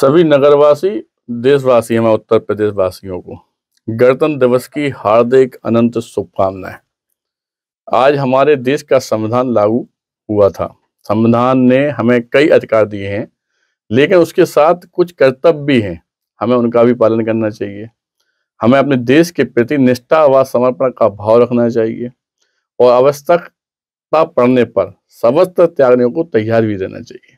सभी नगरवासी देशवासी हमारे उत्तर प्रदेश वासियों को गणतंत्र दिवस की हार्दिक अनंत शुभकामनाएं आज हमारे देश का संविधान लागू हुआ था संविधान ने हमें कई अधिकार दिए हैं लेकिन उसके साथ कुछ कर्तव्य भी हैं हमें उनका भी पालन करना चाहिए हमें अपने देश के प्रति निष्ठा व समर्पण का भाव रखना चाहिए और आवश्यकता पड़ने पर समस्त त्यागने को तैयार भी रहना चाहिए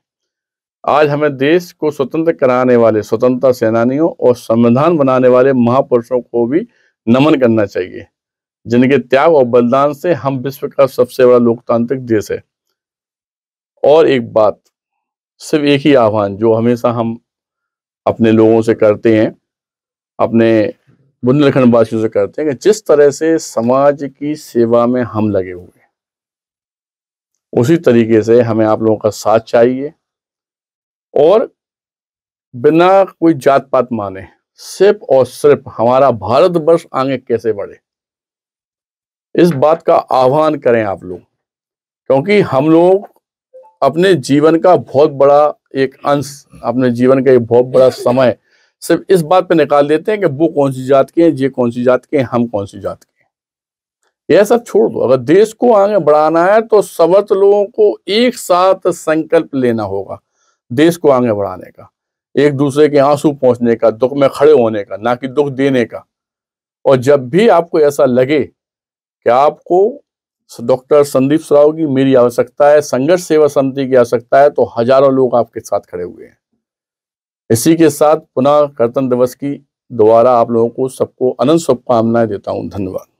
आज हमें देश को स्वतंत्र कराने वाले स्वतंत्रता सेनानियों और संविधान बनाने वाले महापुरुषों को भी नमन करना चाहिए जिनके त्याग और बलिदान से हम विश्व का सबसे बड़ा लोकतांत्रिक देश है और एक बात सिर्फ एक ही आह्वान जो हमेशा हम अपने लोगों से करते हैं अपने बुंदेलखंड वासियों से करते हैं कि जिस तरह से समाज की सेवा में हम लगे हुए उसी तरीके से हमें आप लोगों का साथ चाहिए और बिना कोई जात पात माने सिर्फ और सिर्फ हमारा भारतवर्ष आगे कैसे बढ़े इस बात का आह्वान करें आप लोग क्योंकि हम लोग अपने जीवन का बहुत बड़ा एक अंश अपने जीवन का एक बहुत बड़ा समय सिर्फ इस बात पे निकाल देते हैं कि वो कौन सी जात के हैं ये कौन सी जात के हैं हम कौन सी जात के हैं यह सब छोड़ दो अगर देश को आगे बढ़ाना है तो सवर्त लोगों को एक साथ संकल्प लेना होगा देश को आगे बढ़ाने का एक दूसरे के आंसू पहुंचने का दुख में खड़े होने का ना कि दुख देने का और जब भी आपको ऐसा लगे कि आपको डॉक्टर संदीप सराव की मेरी आवश्यकता है संघर्ष सेवा समिति की आवश्यकता है तो हजारों लोग आपके साथ खड़े हुए हैं इसी के साथ पुनः गणतंत्र दिवस की दोबारा आप लोगों को सबको अनंत शुभकामनाएं देता हूं धन्यवाद